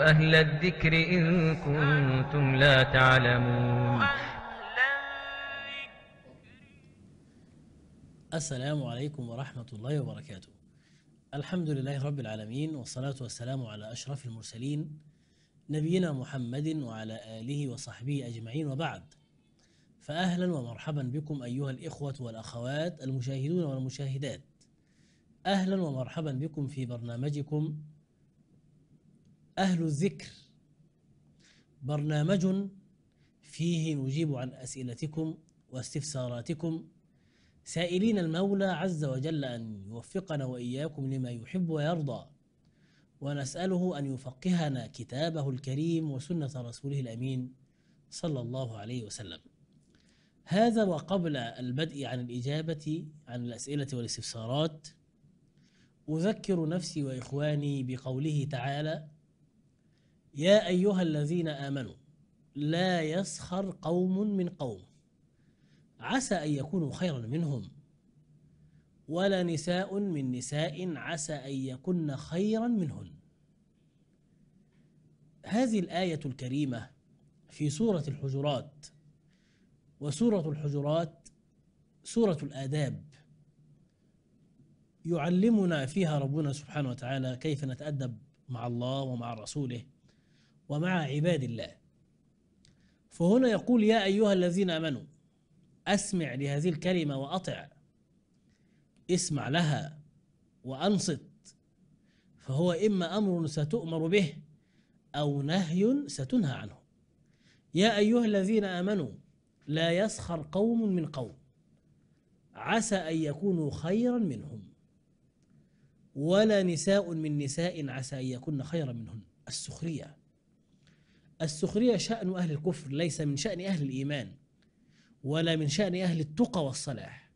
أهل الذكر إن كنتم لا تعلمون السلام عليكم ورحمة الله وبركاته الحمد لله رب العالمين والصلاة والسلام على أشرف المرسلين نبينا محمد وعلى آله وصحبه أجمعين وبعد فأهلا ومرحبا بكم أيها الإخوة والأخوات المشاهدون والمشاهدات أهلا ومرحبا بكم في برنامجكم أهل الذكر برنامج فيه نجيب عن أسئلتكم واستفساراتكم سائلين المولى عز وجل أن يوفقنا وإياكم لما يحب ويرضى ونسأله أن يفقهنا كتابه الكريم وسنة رسوله الأمين صلى الله عليه وسلم هذا وقبل البدء عن الإجابة عن الأسئلة والاستفسارات أذكر نفسي وإخواني بقوله تعالى يا أيها الذين آمنوا لا يسخر قوم من قوم عسى أن يكونوا خيرا منهم ولا نساء من نساء عسى أن يكن خيرا منهن هذه الآية الكريمة في سورة الحجرات وسورة الحجرات سورة الآداب يعلمنا فيها ربنا سبحانه وتعالى كيف نتأدب مع الله ومع رسوله ومع عباد الله فهنا يقول يا أيها الذين آمنوا أسمع لهذه الكلمة وأطع اسمع لها وأنصت فهو إما أمر ستؤمر به أو نهي ستنهى عنه يا أيها الذين آمنوا لا يسخر قوم من قوم عسى أن يكونوا خيرا منهم ولا نساء من نساء عسى أن يكون خيرا منهن السخرية السخرية شأن أهل الكفر ليس من شأن أهل الإيمان ولا من شأن أهل التقى والصلاح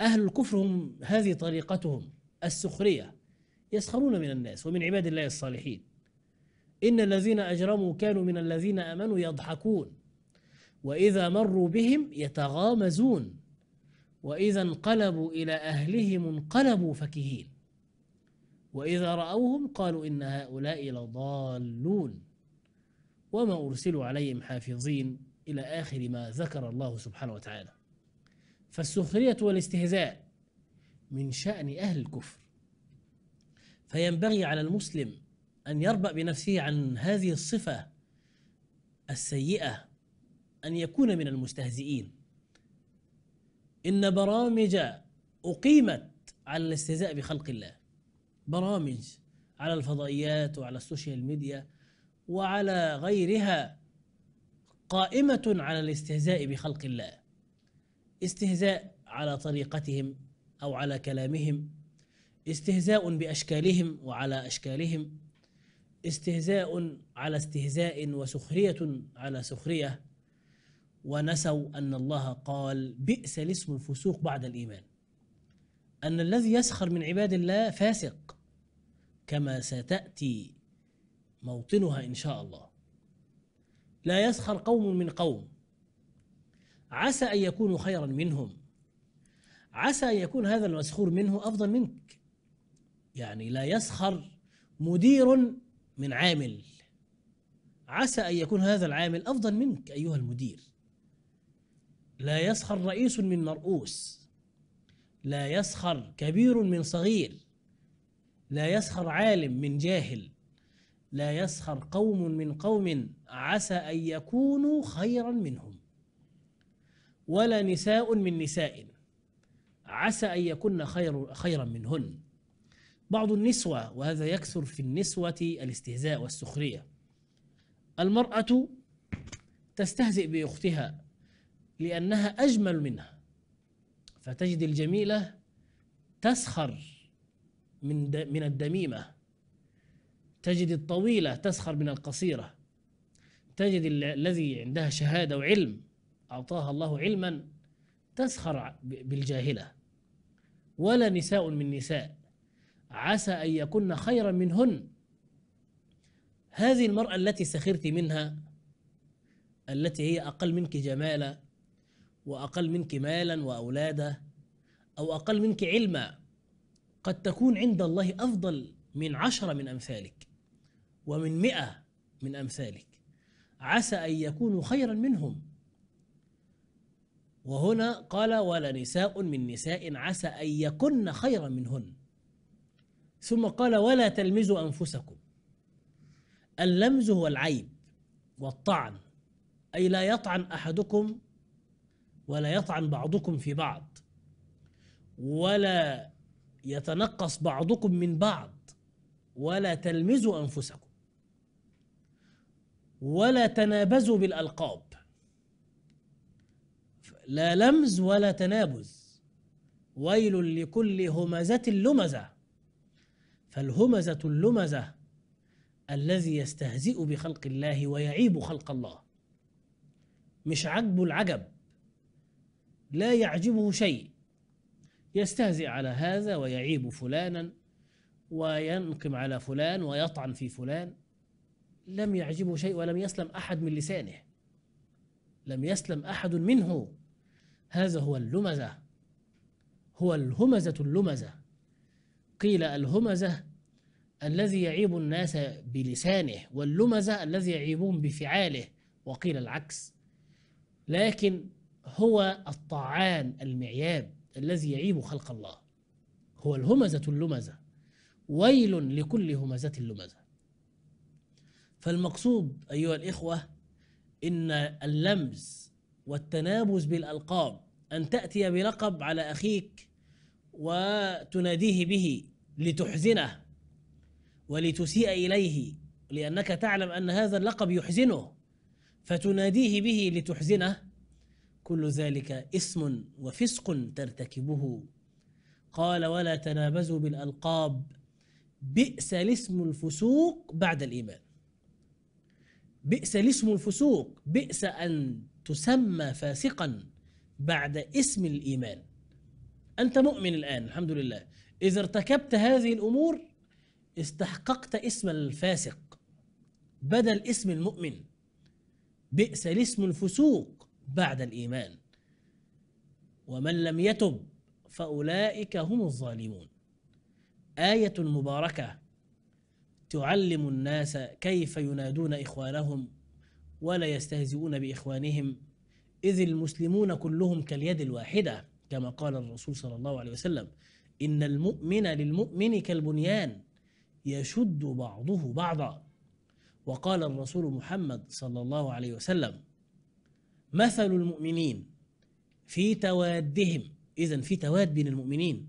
أهل الكفر هم هذه طريقتهم السخرية يسخرون من الناس ومن عباد الله الصالحين إن الذين أجرموا كانوا من الذين آمنوا يضحكون وإذا مروا بهم يتغامزون وإذا انقلبوا إلى أهلهم انقلبوا فكهين وإذا رأوهم قالوا إن هؤلاء لضالون وما أرسلوا عليهم حافظين إلى آخر ما ذكر الله سبحانه وتعالى فالسخرية والاستهزاء من شأن أهل الكفر فينبغي على المسلم أن يربأ بنفسه عن هذه الصفة السيئة أن يكون من المستهزئين إن برامج أقيمت على الاستهزاء بخلق الله برامج على الفضائيات وعلى السوشيال ميديا وعلى غيرها قائمة على الاستهزاء بخلق الله استهزاء على طريقتهم أو على كلامهم استهزاء بأشكالهم وعلى أشكالهم استهزاء على استهزاء وسخرية على سخرية ونسوا أن الله قال بئس الاسم الفسوق بعد الإيمان أن الذي يسخر من عباد الله فاسق كما ستأتي موطنها إن شاء الله لا يسخر قوم من قوم عسى أن يكونوا خيرا منهم عسى أن يكون هذا المسخور منه أفضل منك يعني لا يسخر مدير من عامل عسى أن يكون هذا العامل أفضل منك أيها المدير لا يسخر رئيس من مرؤوس لا يسخر كبير من صغير لا يسخر عالم من جاهل لا يسخر قوم من قوم عسى أن يكونوا خيرا منهم ولا نساء من نساء عسى أن يكن خير خيرا منهن بعض النسوة وهذا يكثر في النسوة الاستهزاء والسخرية المرأة تستهزئ بأختها لأنها أجمل منها فتجد الجميلة تسخر من من الدميمة تجد الطويلة تسخر من القصيرة تجد الذي عندها شهادة وعلم أعطاها الله علما تسخر بالجاهلة ولا نساء من نساء عسى أن يكن خيرا منهن هذه المرأة التي سخرت منها التي هي أقل منك جمالا وأقل منك مالا وأولادا أو أقل منك علما قد تكون عند الله أفضل من عشرة من أمثالك ومن مئة من أمثالك عسى أن يكونوا خيرا منهم وهنا قال ولا نساء من نساء عسى أن يكن خيرا منهن ثم قال ولا تلمزوا أنفسكم اللمز هو العيب والطعن أي لا يطعن أحدكم ولا يطعن بعضكم في بعض ولا يتنقص بعضكم من بعض ولا تلمزوا أنفسكم ولا تنابزوا بالألقاب لا لمز ولا تنابز ويل لكل همزة لمزة فالهمزة اللمزة الذي يستهزئ بخلق الله ويعيب خلق الله مش عجبه العجب لا يعجبه شيء يستهزئ على هذا ويعيب فلانا وينقم على فلان ويطعن في فلان لم يعجبه شيء ولم يسلم أحد من لسانه لم يسلم أحد منه هذا هو اللمزة هو الهمزة اللمزة قيل الهمزة الذي يعيب الناس بلسانه واللمزة الذي يعيبهم بفعاله وقيل العكس لكن هو الطعان المعياب الذي يعيب خلق الله هو الهمزة اللمزة ويل لكل همزة اللمزة فالمقصود أيها الإخوة إن اللمز والتنابز بالألقاب أن تأتي بلقب على أخيك وتناديه به لتحزنه ولتسيء إليه لأنك تعلم أن هذا اللقب يحزنه فتناديه به لتحزنه كل ذلك اسم وفسق ترتكبه قال ولا تنابزوا بالألقاب بئس الاسم الفسوق بعد الإيمان بئس الاسم الفسوق بئس أن تسمى فاسقا بعد اسم الإيمان أنت مؤمن الآن الحمد لله إذا ارتكبت هذه الأمور استحققت اسم الفاسق بدل اسم المؤمن بئس الاسم الفسوق بعد الإيمان ومن لم يتب فأولئك هم الظالمون آية مباركة تعلم الناس كيف ينادون إخوانهم ولا يستهزئون بإخوانهم إذ المسلمون كلهم كاليد الواحدة كما قال الرسول صلى الله عليه وسلم إن المؤمن للمؤمن كالبنيان يشد بعضه بعضا وقال الرسول محمد صلى الله عليه وسلم مثل المؤمنين في توادهم إذا في تواد بين المؤمنين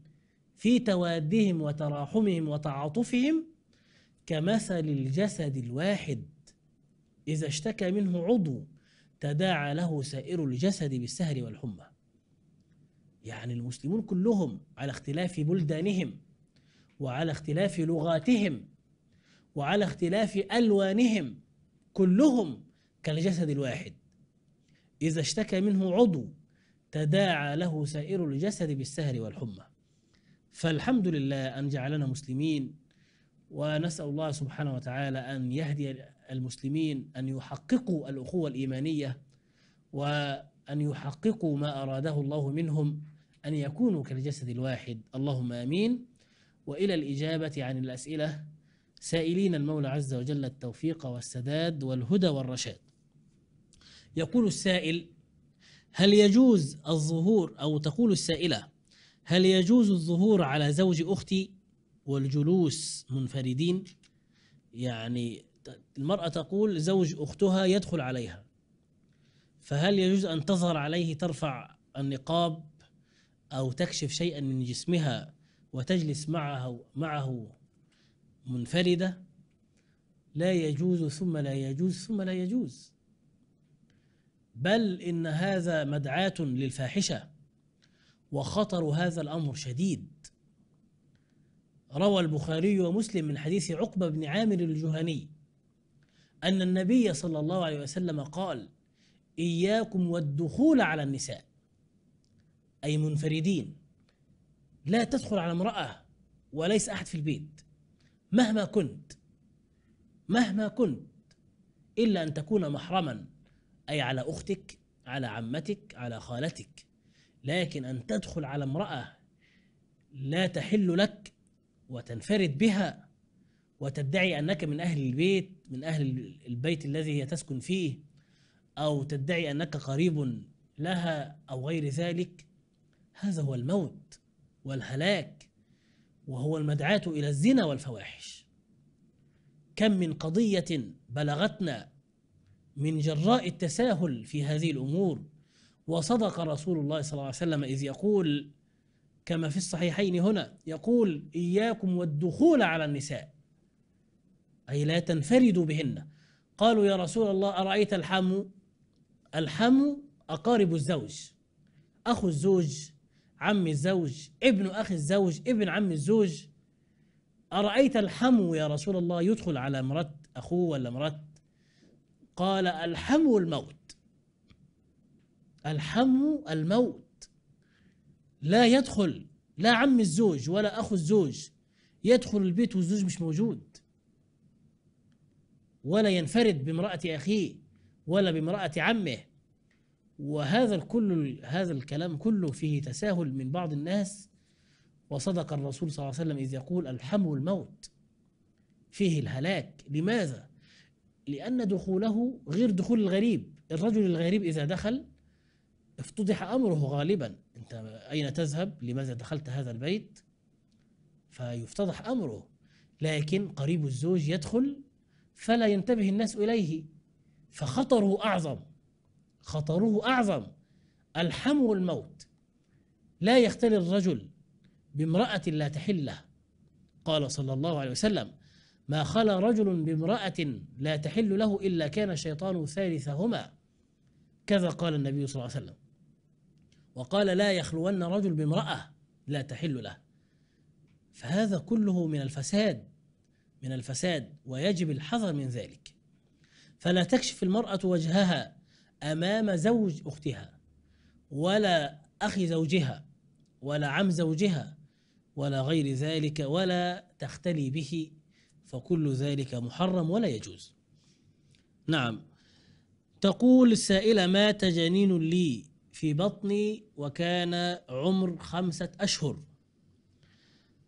في توادهم وتراحمهم وتعاطفهم كمثل الجسد الواحد إذا اشتكى منه عضو تداعى له سائر الجسد بالسهر والحمى يعني المسلمون كلهم على اختلاف بلدانهم وعلى اختلاف لغاتهم وعلى اختلاف ألوانهم كلهم كالجسد الواحد إذا اشتكى منه عضو تداعى له سائر الجسد بالسهر والحمى فالحمد لله أن جعلنا مسلمين ونسال الله سبحانه وتعالى ان يهدي المسلمين ان يحققوا الاخوه الايمانيه وان يحققوا ما اراده الله منهم ان يكونوا كالجسد الواحد اللهم امين والى الاجابه عن الاسئله سائلين المولى عز وجل التوفيق والسداد والهدى والرشاد. يقول السائل: هل يجوز الظهور او تقول السائله: هل يجوز الظهور على زوج اختي والجلوس منفردين يعني المرأة تقول زوج أختها يدخل عليها فهل يجوز أن تظهر عليه ترفع النقاب أو تكشف شيئا من جسمها وتجلس معه معه منفردة لا يجوز ثم لا يجوز ثم لا يجوز بل إن هذا مدعاة للفاحشة وخطر هذا الأمر شديد روى البخاري ومسلم من حديث عقبة بن عامر الجهني أن النبي صلى الله عليه وسلم قال إياكم والدخول على النساء أي منفردين لا تدخل على امرأة وليس أحد في البيت مهما كنت مهما كنت إلا أن تكون محرما أي على أختك على عمتك على خالتك لكن أن تدخل على امرأة لا تحل لك وتنفرد بها وتدعي انك من اهل البيت من اهل البيت الذي هي تسكن فيه او تدعي انك قريب لها او غير ذلك هذا هو الموت والهلاك وهو المدعاه الى الزنا والفواحش كم من قضيه بلغتنا من جراء التساهل في هذه الامور وصدق رسول الله صلى الله عليه وسلم اذ يقول كما في الصحيحين هنا يقول إياكم والدخول على النساء أي لا تنفردوا بهن قالوا يا رسول الله أرأيت الحم الحم أقارب الزوج أخو الزوج عم الزوج ابن أخ الزوج ابن عم الزوج أرأيت الحم يا رسول الله يدخل على مرت أخوه ولا مرت قال الحم الموت الحم الموت لا يدخل لا عم الزوج ولا أخو الزوج يدخل البيت والزوج مش موجود ولا ينفرد بامرأة أخيه ولا بامرأة عمه وهذا الكل هذا الكلام كله فيه تساهل من بعض الناس وصدق الرسول صلى الله عليه وسلم إذ يقول الحم الموت فيه الهلاك لماذا؟ لأن دخوله غير دخول الغريب الرجل الغريب إذا دخل افتضح أمره غالبا أنت أين تذهب لماذا دخلت هذا البيت فيفتضح أمره لكن قريب الزوج يدخل فلا ينتبه الناس إليه فخطره أعظم خطره أعظم الحمو الموت لا يختلي الرجل بامرأة لا تحل له قال صلى الله عليه وسلم ما خلا رجل بامرأة لا تحل له إلا كان الشيطان ثالثهما كذا قال النبي صلى الله عليه وسلم وقال لا يخلون رجل بامرأة لا تحل له فهذا كله من الفساد من الفساد ويجب الحذر من ذلك فلا تكشف المرأة وجهها أمام زوج أختها ولا أخ زوجها ولا عم زوجها ولا غير ذلك ولا تختلي به فكل ذلك محرم ولا يجوز نعم تقول السائلة مات جنين لي في بطني وكان عمر خمسة أشهر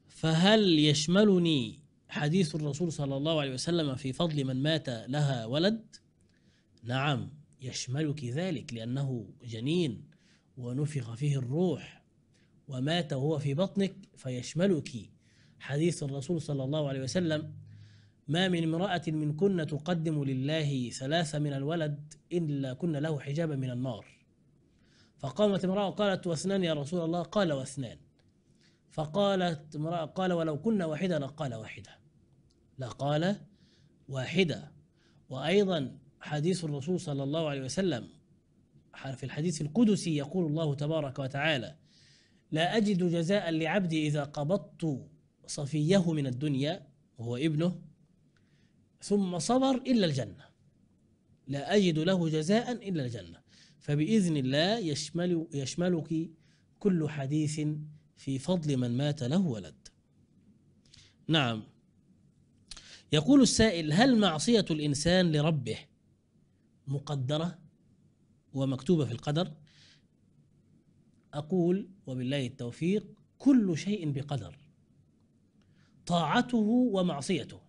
فهل يشملني حديث الرسول صلى الله عليه وسلم في فضل من مات لها ولد نعم يشملك ذلك لأنه جنين ونفخ فيه الروح ومات وهو في بطنك فيشملك حديث الرسول صلى الله عليه وسلم ما من امرأة منكن تقدم لله ثلاثة من الولد إلا كن له حجابا من النار فقامت امرأة قالت واثنان يا رسول الله قال واثنان فقالت امرأة قال ولو كنا واحدة لقال واحدة لقال واحدة وأيضا حديث الرسول صلى الله عليه وسلم في الحديث القدسي يقول الله تبارك وتعالى لا أجد جزاء لعبدي إذا قبضت صفيه من الدنيا وهو ابنه ثم صبر إلا الجنة لا أجد له جزاء إلا الجنة فبإذن الله يشمل يشملك كل حديث في فضل من مات له ولد نعم يقول السائل هل معصية الإنسان لربه مقدرة ومكتوبة في القدر أقول وبالله التوفيق كل شيء بقدر طاعته ومعصيته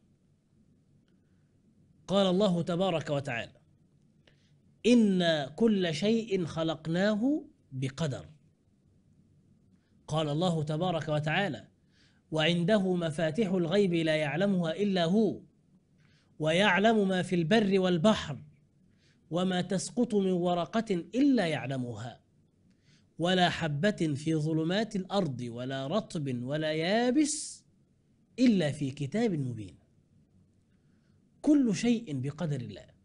قال الله تبارك وتعالى إنا كل شيء خلقناه بقدر قال الله تبارك وتعالى وعنده مفاتيح الغيب لا يعلمها إلا هو ويعلم ما في البر والبحر وما تسقط من ورقة إلا يعلمها ولا حبة في ظلمات الأرض ولا رطب ولا يابس إلا في كتاب مبين كل شيء بقدر الله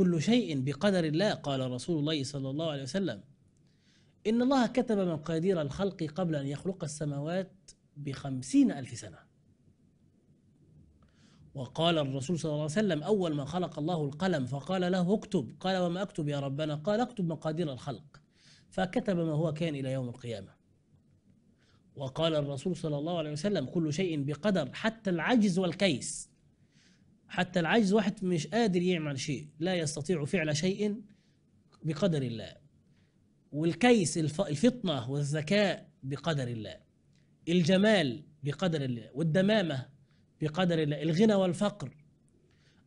كل شيء بقدر الله قال رسول الله صلى الله عليه وسلم إن الله كتب مقادير الخلق قبل أن يخلق السماوات بخمسين ألف سنة وقال الرسول صلى الله عليه وسلم أول ما خلق الله القلم فقال له اكتب قال وما أكتب يا ربنا قال اكتب مقادير الخلق فكتب ما هو كان إلى يوم القيامة وقال الرسول صلى الله عليه وسلم كل شيء بقدر حتى العجز والكيس حتى العجز واحد مش قادر يعمل شيء لا يستطيع فعل شيء بقدر الله والكيس الفطنة والذكاء بقدر الله الجمال بقدر الله والدمامة بقدر الله الغنى والفقر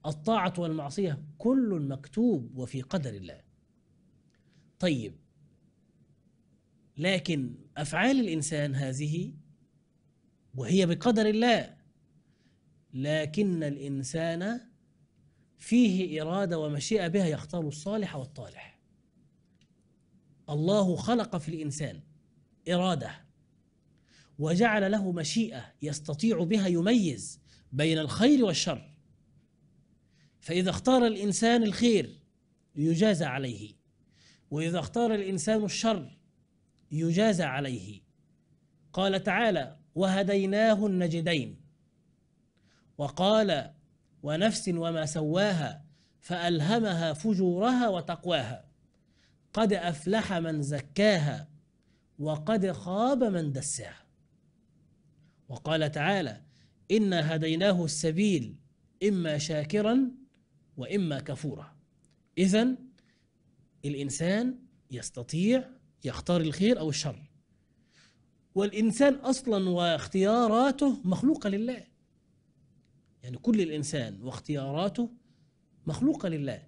الطاعة والمعصية كل مكتوب وفي قدر الله طيب لكن أفعال الإنسان هذه وهي بقدر الله لكن الإنسان فيه إرادة ومشيئة بها يختار الصالح والطالح الله خلق في الإنسان إرادة وجعل له مشيئة يستطيع بها يميز بين الخير والشر فإذا اختار الإنسان الخير يجازى عليه وإذا اختار الإنسان الشر يجازى عليه قال تعالى وهديناه النجدين وقال ونفس وما سواها فألهمها فجورها وتقواها قد أفلح من زكاها وقد خاب من دساها وقال تعالى إنا هديناه السبيل إما شاكرا وإما كفورا إذا الإنسان يستطيع يختار الخير أو الشر والإنسان أصلا واختياراته مخلوقة لله يعني كل الإنسان واختياراته مخلوقة لله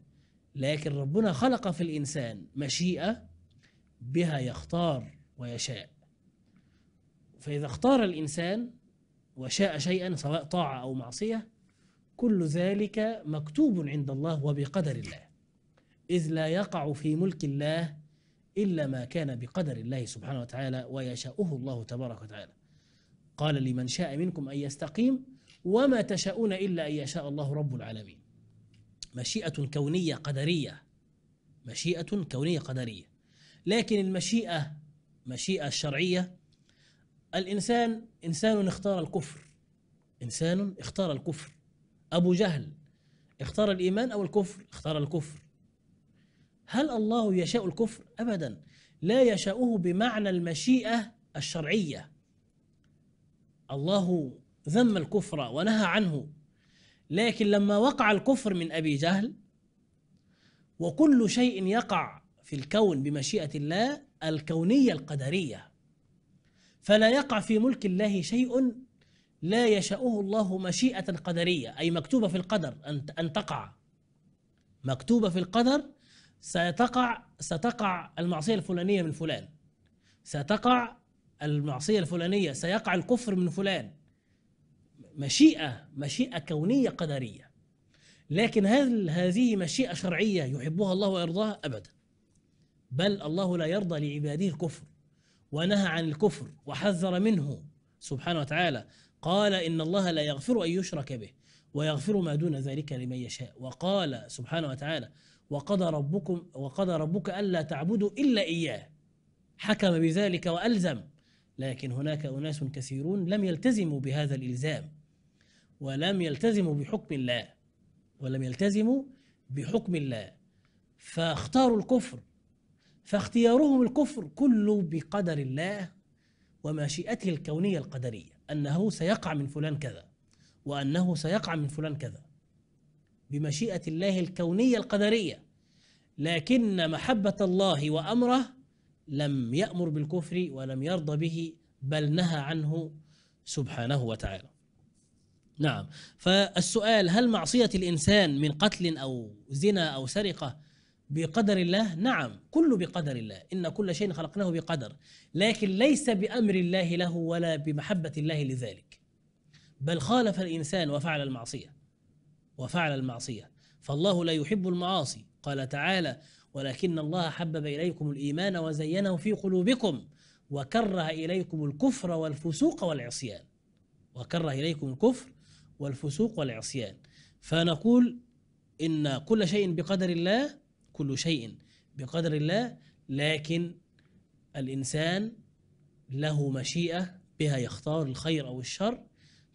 لكن ربنا خلق في الإنسان مشيئة بها يختار ويشاء فإذا اختار الإنسان وشاء شيئا سواء طاعة أو معصية كل ذلك مكتوب عند الله وبقدر الله إذ لا يقع في ملك الله إلا ما كان بقدر الله سبحانه وتعالى ويشاؤه الله تبارك وتعالى قال لمن شاء منكم أن يستقيم وما تشاءون إلا أن يشاء الله رب العالمين مشيئة كونية قدرية مشيئة كونية قدرية لكن المشيئة مشيئة الشرعية الإنسان إنسان اختار الكفر إنسان اختار الكفر أبو جهل اختار الإيمان أو الكفر اختار الكفر هل الله يشاء الكفر أبدا لا يشاؤه بمعنى المشيئة الشرعية الله ذم الكفر ونهى عنه لكن لما وقع الكفر من ابي جهل وكل شيء يقع في الكون بمشيئه الله الكونيه القدريه فلا يقع في ملك الله شيء لا يشاؤه الله مشيئه قدريه اي مكتوبه في القدر ان ان تقع مكتوبه في القدر ستقع ستقع المعصيه الفلانيه من فلان ستقع المعصيه الفلانيه سيقع الكفر من فلان مشيئة مشيئة كونية قدرية لكن هل هذه مشيئة شرعية يحبها الله ويرضاها أبدا بل الله لا يرضى لعباده الكفر ونهى عن الكفر وحذر منه سبحانه وتعالى قال إن الله لا يغفر أن يشرك به ويغفر ما دون ذلك لمن يشاء وقال سبحانه وتعالى وقضى ربكم وقضى ربك ألا تعبدوا إلا إياه حكم بذلك وألزم لكن هناك أناس كثيرون لم يلتزموا بهذا الإلزام ولم يلتزموا بحكم الله ولم يلتزموا بحكم الله فاختاروا الكفر فاختيارهم الكفر كله بقدر الله ومشيئته الكونية القدرية أنه سيقع من فلان كذا وأنه سيقع من فلان كذا بمشيئة الله الكونية القدرية لكن محبة الله وأمره لم يأمر بالكفر ولم يرضى به بل نهى عنه سبحانه وتعالى نعم فالسؤال هل معصية الإنسان من قتل أو زنا أو سرقة بقدر الله نعم كله بقدر الله إن كل شيء خلقناه بقدر لكن ليس بأمر الله له ولا بمحبة الله لذلك بل خالف الإنسان وفعل المعصية وفعل المعصية فالله لا يحب المعاصي قال تعالى ولكن الله حبب إليكم الإيمان وزينه في قلوبكم وكره إليكم الكفر والفسوق والعصيان وكره إليكم الكفر والفسوق والعصيان فنقول إن كل شيء بقدر الله كل شيء بقدر الله لكن الإنسان له مشيئة بها يختار الخير أو الشر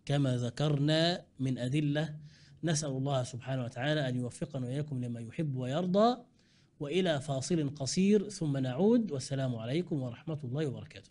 كما ذكرنا من أدلة نسأل الله سبحانه وتعالى أن يوفقنا وإياكم لما يحب ويرضى وإلى فاصل قصير ثم نعود والسلام عليكم ورحمة الله وبركاته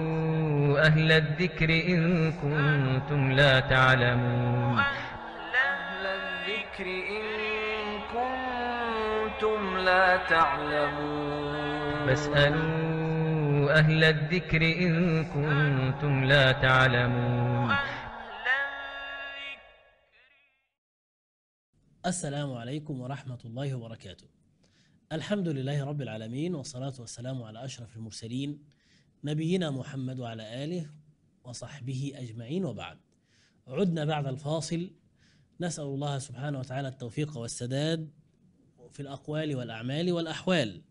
أهل الذكر إن كنتم لا تعلمون أهل الذكر إن كنتم لا تعلمون فاسألوا أهل الذكر إن كنتم لا تعلمون السلام عليكم ورحمة الله وبركاته الحمد لله رب العالمين والصلاة والسلام على أشرف المرسلين نبينا محمد وعلى آله وصحبه أجمعين وبعد عدنا بعد الفاصل نسأل الله سبحانه وتعالى التوفيق والسداد في الأقوال والأعمال والأحوال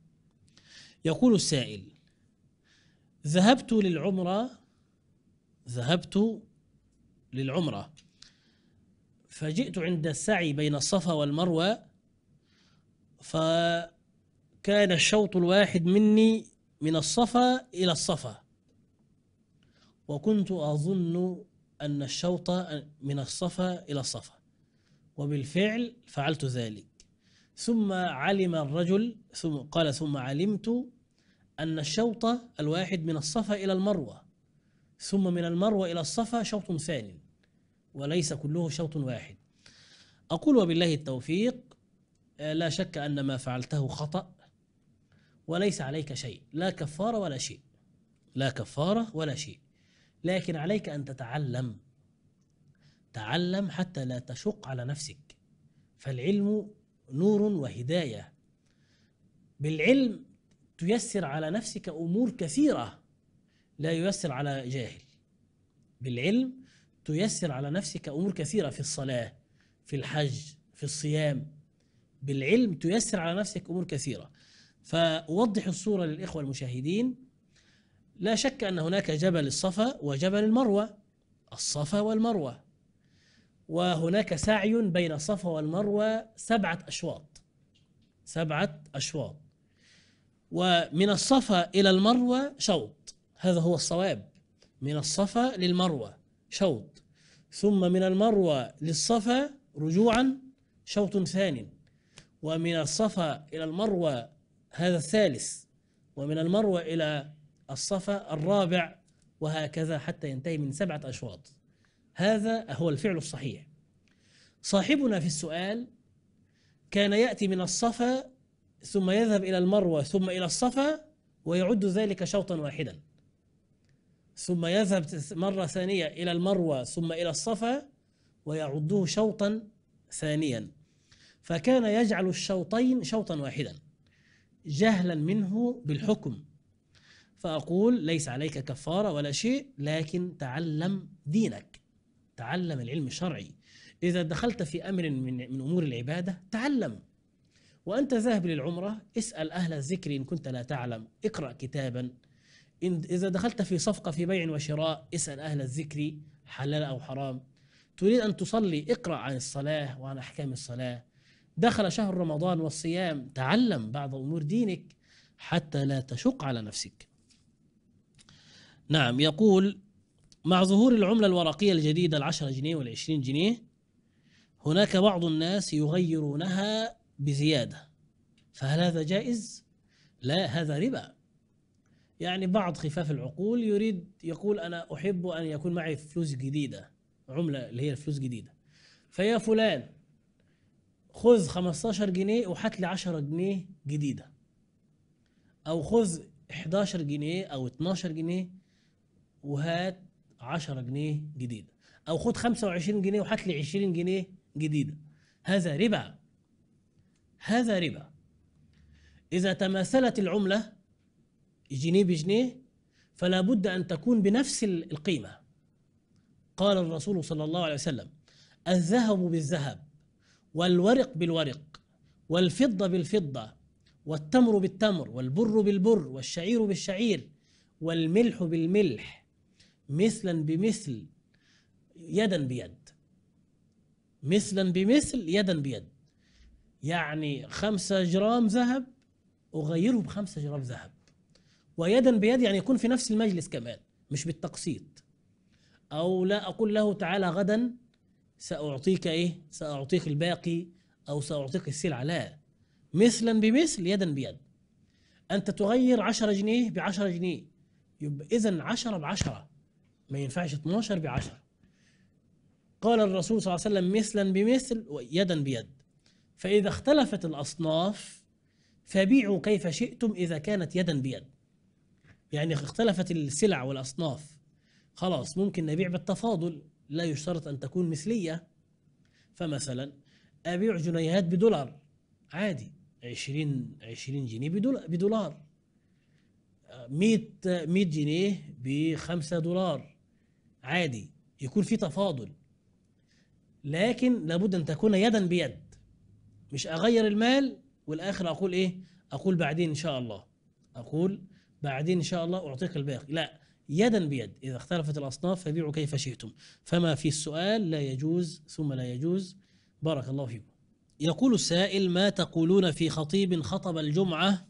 يقول السائل ذهبت للعمرة ذهبت للعمرة فجئت عند السعي بين الصفا والمروة فكان الشوط الواحد مني من الصفا إلى الصفا وكنت أظن أن الشوط من الصفا إلى الصفا وبالفعل فعلت ذلك ثم علم الرجل ثم قال ثم علمت أن الشوط الواحد من الصفا إلى المروة ثم من المروة إلى الصفا شوط ثان وليس كله شوط واحد أقول وبالله التوفيق آه، لا شك أن ما فعلته خطأ وليس عليك شيء لا كفارة ولا شيء لا كفارة ولا شيء لكن عليك أن تتعلم تعلم حتى لا تشق على نفسك فالعلم نور وهداية بالعلم تيسر على نفسك أمور كثيرة لا ييسر على جاهل بالعلم تيسر على نفسك أمور كثيرة في الصلاة في الحج في الصيام بالعلم تيسر على نفسك أمور كثيرة فأوضح الصورة للإخوة المشاهدين لا شك أن هناك جبل الصفا وجبل المروة الصفا والمروة وهناك سعي بين الصفا والمروة سبعة أشواط سبعة أشواط ومن الصفا إلى المروة شوط هذا هو الصواب من الصفا للمروة شوط ثم من المروة للصفا رجوعا شوط ثان ومن الصفا إلى المروة هذا الثالث ومن المروة إلى الصفا الرابع وهكذا حتى ينتهي من سبعة أشواط هذا هو الفعل الصحيح صاحبنا في السؤال كان يأتي من الصفا ثم يذهب إلى المروة ثم إلى الصفا ويعد ذلك شوطا واحدا ثم يذهب مرة ثانية إلى المروة ثم إلى الصفا ويعده شوطا ثانيا فكان يجعل الشوطين شوطا واحدا جهلا منه بالحكم فأقول ليس عليك كفارة ولا شيء لكن تعلم دينك تعلم العلم الشرعي إذا دخلت في أمر من, من أمور العبادة تعلم وأنت ذاهب للعمرة اسأل أهل الذكر إن كنت لا تعلم اقرأ كتابا إن إذا دخلت في صفقة في بيع وشراء اسأل أهل الذكر حلال أو حرام تريد أن تصلي اقرأ عن الصلاة وعن أحكام الصلاة دخل شهر رمضان والصيام تعلم بعض امور دينك حتى لا تشق على نفسك. نعم يقول مع ظهور العمله الورقيه الجديده العشرة جنيه والعشرين جنيه هناك بعض الناس يغيرونها بزياده فهل هذا جائز؟ لا هذا ربا. يعني بعض خفاف العقول يريد يقول انا احب ان يكون معي فلوس جديده عمله اللي هي فلوس جديده فيا فلان خذ 15 جنيه وهات لي 10 جنيه جديده او خذ 11 جنيه او 12 جنيه وهات 10 جنيه جديده او خد 25 جنيه وهات لي 20 جنيه جديده هذا ربا هذا ربا اذا تماثلت العمله جنيه بجنيه فلا بد ان تكون بنفس القيمه قال الرسول صلى الله عليه وسلم الذهب بالذهب والورق بالورق والفضة بالفضة والتمر بالتمر والبر بالبر والشعير بالشعير والملح بالملح مثلا بمثل يدا بيد مثلا بمثل يدا بيد يعني خمسة جرام ذهب أغيره بخمسة جرام ذهب ويدا بيد يعني يكون في نفس المجلس كمان مش بالتقسيط أو لا أقول له تعالى غدا سأعطيك إيه سأعطيك الباقي أو سأعطيك السلعة لا مثلا بمثل يدا بيد أنت تغير 10 جنيه ب 10 جنيه يبقى إذا 10 ب 10 ما ينفعش 12 ب 10 قال الرسول صلى الله عليه وسلم مثلا بمثل ويدا بيد فإذا اختلفت الأصناف فبيعوا كيف شئتم إذا كانت يدا بيد يعني اختلفت السلع والأصناف خلاص ممكن نبيع بالتفاضل لا يشترط أن تكون مثلية فمثلا أبيع جنيهات بدولار عادي 20 20 جنيه بدولار, 100 100 جنيه ب 5 دولار عادي يكون في تفاضل لكن لابد ان تكون يدا بيد مش اغير المال والاخر اقول ايه اقول بعدين ان شاء الله اقول بعدين ان شاء الله اعطيك الباقي لا يدا بيد إذا اختلفت الأصناف فبيعوا كيف شئتم فما في السؤال لا يجوز ثم لا يجوز بارك الله فيكم يقول السائل ما تقولون في خطيب خطب الجمعة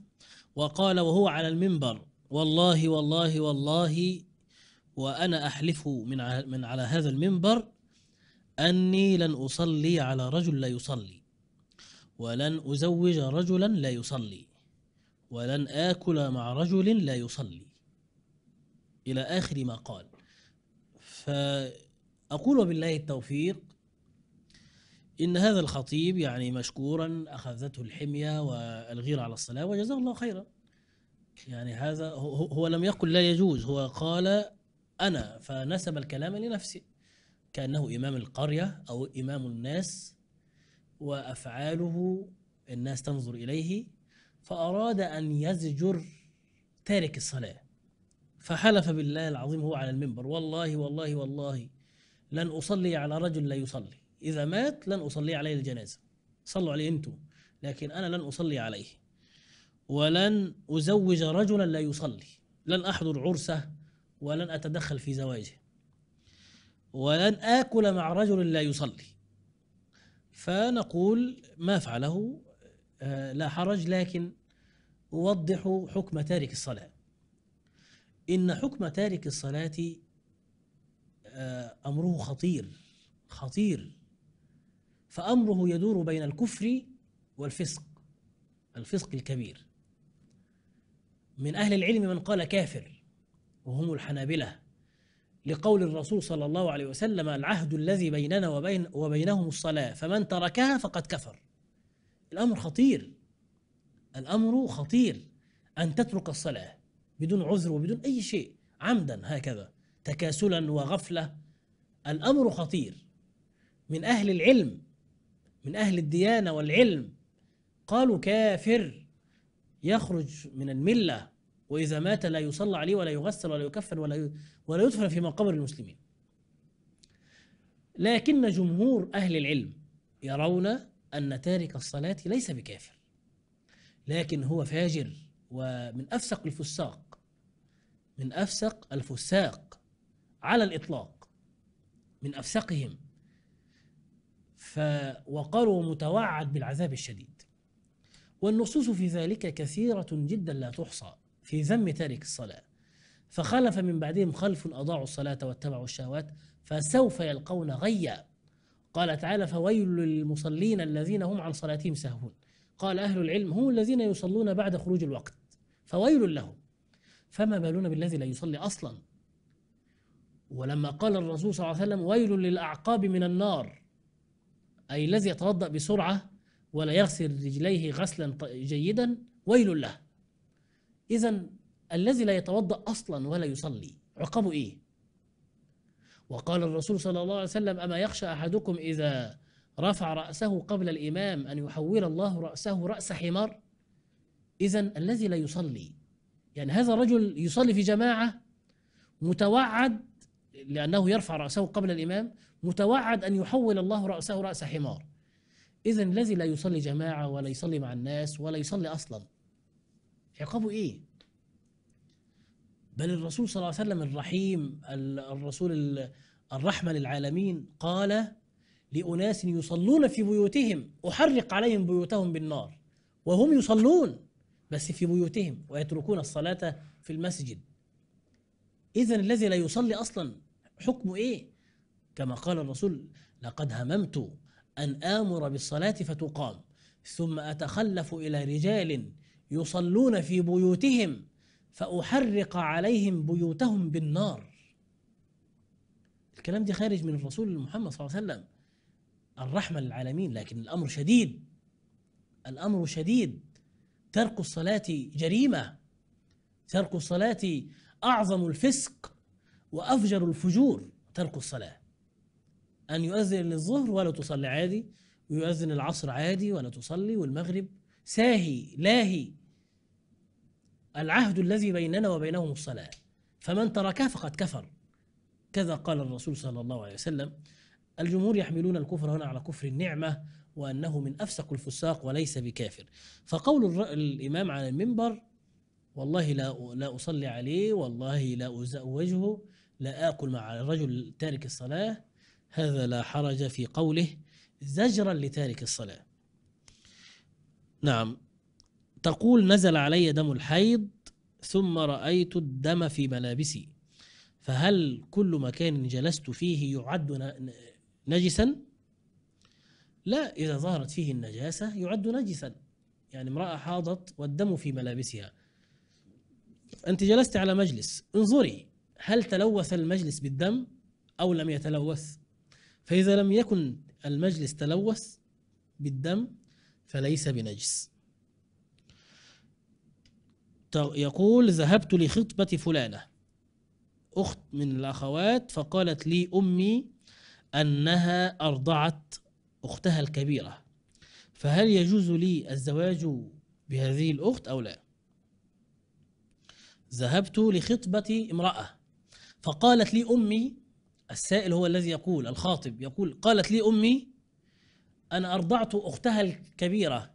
وقال وهو على المنبر والله والله والله وأنا أحلف من من على هذا المنبر أني لن أصلي على رجل لا يصلي ولن أزوج رجلا لا يصلي ولن آكل مع رجل لا يصلي إلى آخر ما قال فأقول وبالله التوفيق إن هذا الخطيب يعني مشكورا أخذته الحمية والغيرة على الصلاة وجزاه الله خيرا يعني هذا هو, هو لم يقل لا يجوز هو قال أنا فنسب الكلام لنفسه كأنه إمام القرية أو إمام الناس وأفعاله الناس تنظر إليه فأراد أن يزجر تارك الصلاة فحلف بالله العظيم هو على المنبر والله والله والله لن أصلي على رجل لا يصلي إذا مات لن أصلي عليه الجنازة صلوا عليه أنتم لكن أنا لن أصلي عليه ولن أزوج رجلا لا يصلي لن أحضر عرسه ولن أتدخل في زواجه ولن آكل مع رجل لا يصلي فنقول ما فعله آه، لا حرج لكن أوضح حكم تارك الصلاة إن حكم تارك الصلاة آه، أمره خطير خطير فأمره يدور بين الكفر والفسق الفسق الكبير من أهل العلم من قال كافر وهم الحنابلة لقول الرسول صلى الله عليه وسلم العهد الذي بيننا وبين وبينهم الصلاة فمن تركها فقد كفر الأمر خطير الأمر خطير أن تترك الصلاة بدون عذر وبدون أي شيء عمدا هكذا تكاسلا وغفلة الأمر خطير من أهل العلم من أهل الديانة والعلم قالوا كافر يخرج من الملة وإذا مات لا يصلى عليه ولا يغسل ولا يكفن ولا ولا يدفن في مقابر المسلمين. لكن جمهور أهل العلم يرون أن تارك الصلاة ليس بكافر لكن هو فاجر ومن أفسق الفساق من أفسق الفساق على الإطلاق من أفسقهم فوقروا متوعد بالعذاب الشديد والنصوص في ذلك كثيرة جدا لا تحصى في ذم تارك الصلاة فخلف من بعدهم خلف أضاعوا الصلاة واتبعوا الشهوات فسوف يلقون غيا قال تعالى فويل للمصلين الذين هم عن صلاتهم سهون قال أهل العلم هم الذين يصلون بعد خروج الوقت فويل لهم فما بالنا بالذي لا يصلي أصلا ولما قال الرسول صلى الله عليه وسلم ويل للأعقاب من النار أي الذي يتوضأ بسرعة ولا يغسل رجليه غسلا جيدا ويل له إذا الذي لا يتوضأ أصلا ولا يصلي عقابه إيه وقال الرسول صلى الله عليه وسلم أما يخشى أحدكم إذا رفع رأسه قبل الإمام أن يحول الله رأسه رأس حمار إذا الذي لا يصلي يعني هذا الرجل يصلي في جماعة متوعد لأنه يرفع رأسه قبل الإمام متوعد أن يحول الله رأسه رأس حمار إذا الذي لا يصلي جماعة ولا يصلي مع الناس ولا يصلي أصلا عقابه إيه؟ بل الرسول صلى الله عليه وسلم الرحيم الرسول الرحمة للعالمين قال لأناس يصلون في بيوتهم أحرق عليهم بيوتهم بالنار وهم يصلون بس في بيوتهم ويتركون الصلاة في المسجد إذا الذي لا يصلي أصلا حكمه إيه كما قال الرسول لقد هممت أن آمر بالصلاة فتقام ثم أتخلف إلى رجال يصلون في بيوتهم فأحرق عليهم بيوتهم بالنار الكلام دي خارج من الرسول محمد صلى الله عليه وسلم الرحمة للعالمين لكن الأمر شديد الأمر شديد ترك الصلاة جريمة ترك الصلاة أعظم الفسق وأفجر الفجور ترك الصلاة أن يؤذن للظهر ولا تصلي عادي ويؤذن العصر عادي ولا تصلي والمغرب ساهي لاهي العهد الذي بيننا وبينهم الصلاة فمن تركها فقد كفر كذا قال الرسول صلى الله عليه وسلم الجمهور يحملون الكفر هنا على كفر النعمة وأنه من أفسق الفساق وليس بكافر فقول الإمام على المنبر والله لا لا أصلي عليه والله لا أزوجه لا آكل مع الرجل تارك الصلاة هذا لا حرج في قوله زجرا لتارك الصلاة نعم تقول نزل علي دم الحيض ثم رأيت الدم في ملابسي فهل كل مكان جلست فيه يعد نجسا لا إذا ظهرت فيه النجاسة يعد نجسا يعني امرأة حاضت والدم في ملابسها أنت جلست على مجلس انظري هل تلوث المجلس بالدم أو لم يتلوث فإذا لم يكن المجلس تلوث بالدم فليس بنجس يقول ذهبت لخطبة فلانة أخت من الأخوات فقالت لي أمي أنها أرضعت أختها الكبيرة فهل يجوز لي الزواج بهذه الأخت أو لا ذهبت لخطبة امرأة فقالت لي أمي السائل هو الذي يقول الخاطب يقول قالت لي أمي أنا أرضعت أختها الكبيرة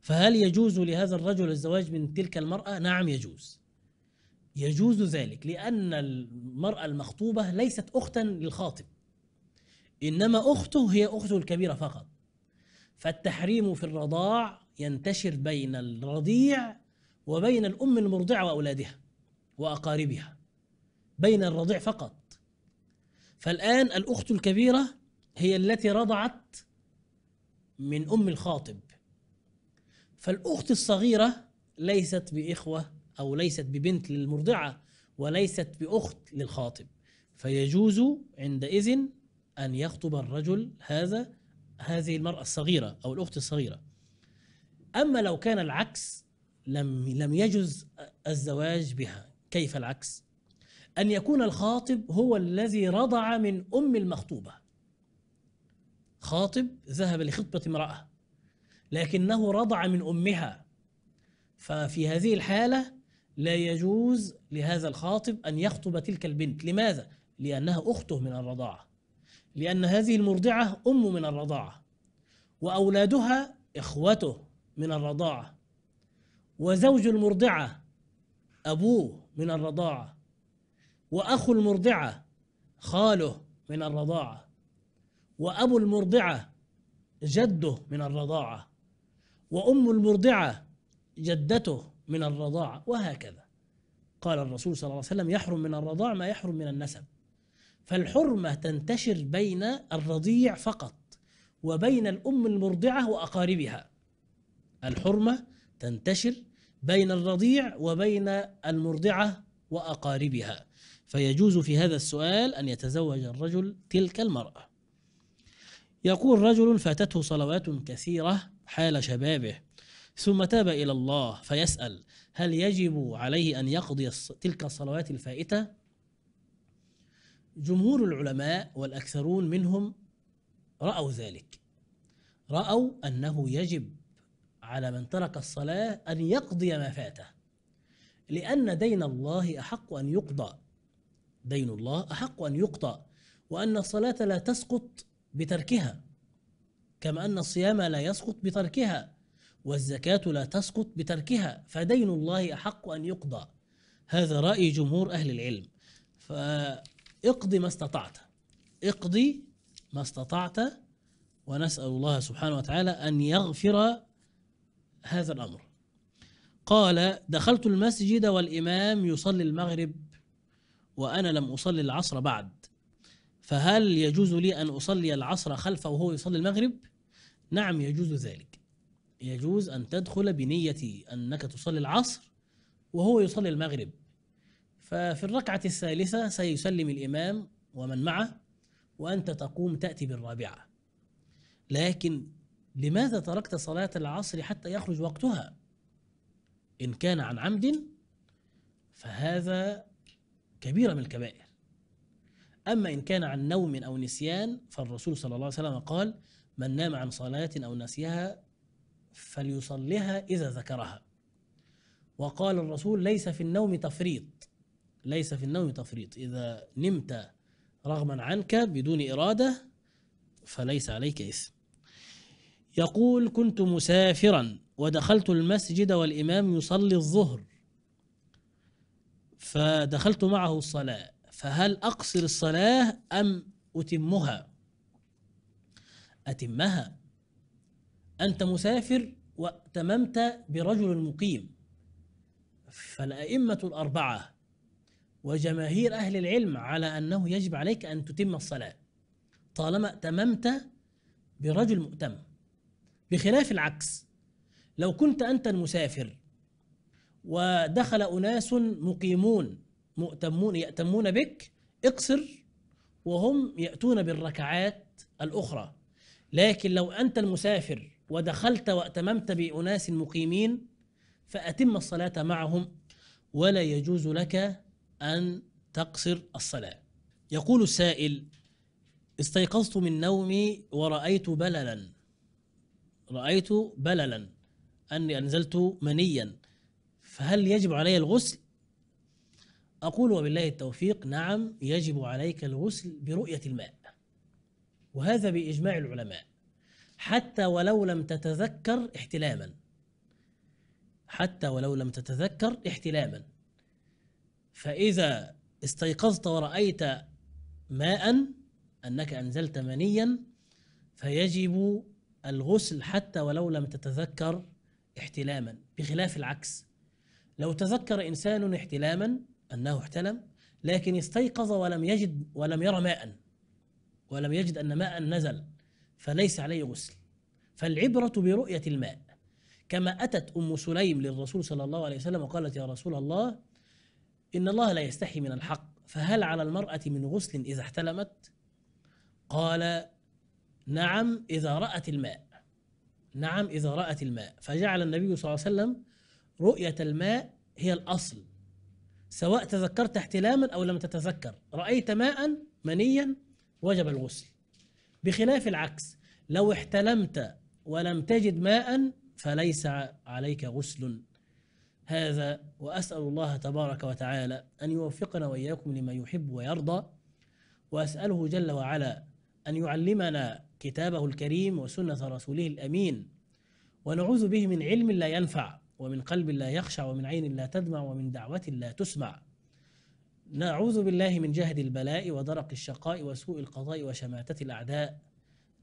فهل يجوز لهذا الرجل الزواج من تلك المرأة؟ نعم يجوز يجوز ذلك لأن المرأة المخطوبة ليست أختا للخاطب إنما أخته هي أخته الكبيرة فقط فالتحريم في الرضاع ينتشر بين الرضيع وبين الأم المرضعة وأولادها وأقاربها بين الرضيع فقط فالآن الأخت الكبيرة هي التي رضعت من أم الخاطب فالأخت الصغيرة ليست بإخوة أو ليست ببنت للمرضعة وليست بأخت للخاطب فيجوز عندئذ أن يخطب الرجل هذا هذه المرأة الصغيرة أو الأخت الصغيرة أما لو كان العكس لم لم يجز الزواج بها كيف العكس أن يكون الخاطب هو الذي رضع من أم المخطوبة خاطب ذهب لخطبة امرأة لكنه رضع من أمها ففي هذه الحالة لا يجوز لهذا الخاطب أن يخطب تلك البنت لماذا؟ لأنها أخته من الرضاعة لأن هذه المرضعة أم من الرضاعة وأولادها إخوته من الرضاعة وزوج المرضعة أبوه من الرضاعة وأخو المرضعة خاله من الرضاعة وأبو المرضعة جده من الرضاعة وأم المرضعة جدته من الرضاعة وهكذا قال الرسول صلى الله عليه وسلم يحرم من الرضاع ما يحرم من النسب فالحرمة تنتشر بين الرضيع فقط وبين الأم المرضعة وأقاربها الحرمة تنتشر بين الرضيع وبين المرضعة وأقاربها فيجوز في هذا السؤال أن يتزوج الرجل تلك المرأة يقول رجل فاتته صلوات كثيرة حال شبابه ثم تاب إلى الله فيسأل هل يجب عليه أن يقضي تلك الصلوات الفائتة جمهور العلماء والأكثرون منهم رأوا ذلك رأوا أنه يجب على من ترك الصلاة أن يقضي ما فاته لأن دين الله أحق أن يقضى دين الله أحق أن يقضى وأن الصلاة لا تسقط بتركها كما أن الصيام لا يسقط بتركها والزكاة لا تسقط بتركها فدين الله أحق أن يقضى هذا رأي جمهور أهل العلم ف اقضي ما استطعت اقضي ما استطعت ونسأل الله سبحانه وتعالى أن يغفر هذا الأمر قال دخلت المسجد والإمام يصلي المغرب وأنا لم أصلي العصر بعد فهل يجوز لي أن أصلي العصر خلفه وهو يصلي المغرب؟ نعم يجوز ذلك يجوز أن تدخل بنية أنك تصلي العصر وهو يصلي المغرب ففي الركعة الثالثة سيسلم الإمام ومن معه وأنت تقوم تأتي بالرابعة لكن لماذا تركت صلاة العصر حتى يخرج وقتها إن كان عن عمد فهذا كبيرة من الكبائر أما إن كان عن نوم أو نسيان فالرسول صلى الله عليه وسلم قال من نام عن صلاة أو نسيها فليصلها إذا ذكرها وقال الرسول ليس في النوم تفريط ليس في النوم تفريط إذا نمت رغما عنك بدون إرادة فليس عليك إثم يقول كنت مسافرا ودخلت المسجد والإمام يصلي الظهر فدخلت معه الصلاة فهل أقصر الصلاة أم أتمها أتمها أنت مسافر واتممت برجل مقيم فالأئمة الأربعة وجماهير أهل العلم على أنه يجب عليك أن تتم الصلاة طالما اتممت برجل مؤتم بخلاف العكس لو كنت أنت المسافر ودخل أناس مقيمون مؤتمون يأتمون بك اقصر وهم يأتون بالركعات الأخرى لكن لو أنت المسافر ودخلت واتممت بأناس مقيمين فأتم الصلاة معهم ولا يجوز لك أن تقصر الصلاة يقول السائل استيقظت من نومي ورأيت بللا رأيت بللا أني أنزلت منيا فهل يجب علي الغسل؟ أقول وبالله التوفيق نعم يجب عليك الغسل برؤية الماء وهذا بإجماع العلماء حتى ولو لم تتذكر احتلاما حتى ولو لم تتذكر احتلاما فإذا استيقظت ورأيت ماء أنك أنزلت منيا فيجب الغسل حتى ولو لم تتذكر احتلاما بخلاف العكس لو تذكر إنسان احتلاما أنه احتلم لكن استيقظ ولم يجد ولم يرى ماء ولم يجد أن ماء نزل فليس عليه غسل فالعبرة برؤية الماء كما أتت أم سليم للرسول صلى الله عليه وسلم وقالت يا رسول الله إن الله لا يستحي من الحق فهل على المرأة من غسل إذا احتلمت؟ قال نعم إذا رأت الماء نعم إذا رأت الماء فجعل النبي صلى الله عليه وسلم رؤية الماء هي الأصل سواء تذكرت احتلاما أو لم تتذكر رأيت ماء منيا وجب الغسل بخلاف العكس لو احتلمت ولم تجد ماء فليس عليك غسل هذا وأسأل الله تبارك وتعالى أن يوفقنا وإياكم لما يحب ويرضى وأسأله جل وعلا أن يعلمنا كتابه الكريم وسنة رسوله الأمين ونعوذ به من علم لا ينفع ومن قلب لا يخشع ومن عين لا تدمع ومن دعوة لا تسمع نعوذ بالله من جهد البلاء ودرق الشقاء وسوء القضاء وشماتة الأعداء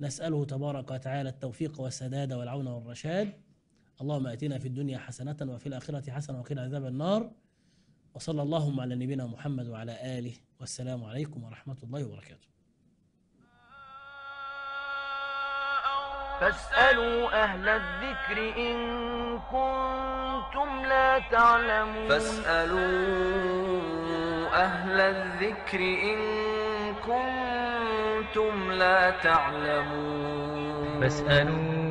نسأله تبارك وتعالى التوفيق والسداد والعون والرشاد اللهم اتنا في الدنيا حسنه وفي الاخره حسنه وقنا عذاب النار وصلى اللهم على نبينا محمد وعلى اله والسلام عليكم ورحمه الله وبركاته فاسألوا أهل الذكر إن كنتم لا تعلمون فاسألوا أهل الذكر إن كنتم لا تعلمون فاسألوا